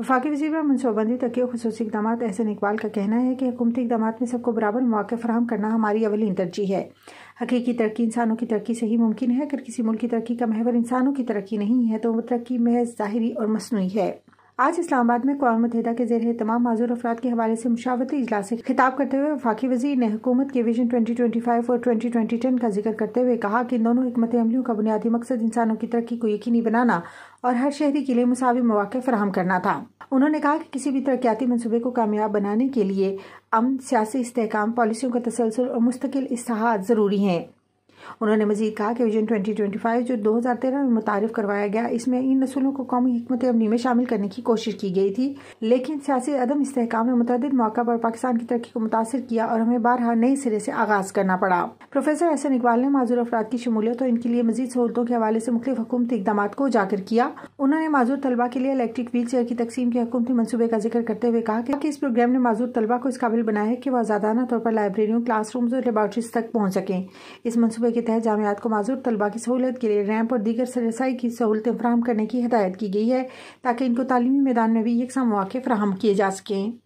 वफाकी वजी मनसूबाबंदी तक खसूस इकदाम अहसन इकबाल का कहना है कि हुकूमती इकदाम में सबको बराबर मौक़ फराम करना हमारी अवली तरजीह है हकीकी तरक्की इंसानों की तरक्की से ही मुमकिन है अगर किसी मुल्क की तरक्की का महवर इंसानों की तरक्की नहीं है तो वह तरक्की महज ज़ाहरी और मसनू है आज इस्लामाबाद में कौम मतहदा के जेर तमाम माजूर अफराद के हवाले से मुशावती इजलास से खिताब करते हुए वफाकी वजीर ने हुकूमत के विजन ट्वेंटी ट्वेंटी फाइव और ट्वेंटी ट्वेंटी टेन का जिक्र करते हुए कहा कि दोनों हमत अमलियों का बुनियादी मकसद इंसानों की तरक्की को यकीनी बनाना और हर शहरी के लिए मसावी मौक़े फराम करना था उन्होंने कहा कि किसी भी तरक्याती मनसूबे को कामयाब बनाने के लिए अमन सियासी इसकाम पॉलिसियों का तसलसल और मुस्तकिल इसहात ज़रूरी हैं उन्होंने मजीद कहा कि विजन 2025 जो 2013 में मुतारफ़ करवाया गया इसमें इन नस्लों को कौमी हमत अमली में शामिल करने की कोशिश की गई थी लेकिन सियासी अदम इसकाम ने मुतद मौका पर पाकिस्तान की तरक्की को मुतासर किया और हमें बारह नए सिरे से आगाज़ करना पड़ा प्रोफेसर एहसन इकबाल ने माजूर अफराद की शमूलियत और इनके लिए मजीद सहूलतों के हवाले से मुख्तु हुकूमती इकदाम को उजागर किया उन्होंने माजूर तलबा के लिए इलेक्ट्रिक व्हील चेयर की तकसीम के हुकूमती मनसूबे का जिक्र करते हुए कहा कि इस प्रोग्राम ने माजूर तलबा को इस काबिल बनाया है कि वह आजादाना तौर पर लाइब्रेरियों क्लासरूम्स और लेबार्ट्रीज तक पहुँच सकें इस मनसूबे के तहत जामियात को माजूर तलबा की सहूलत के लिए रैंप और दीगर सरसाई की सहूलतें फ्राहम करने की हदायत की गई है ताकि इनको तालीमी मैदान में भी यकसा मौके फ्राहम किए जा सकें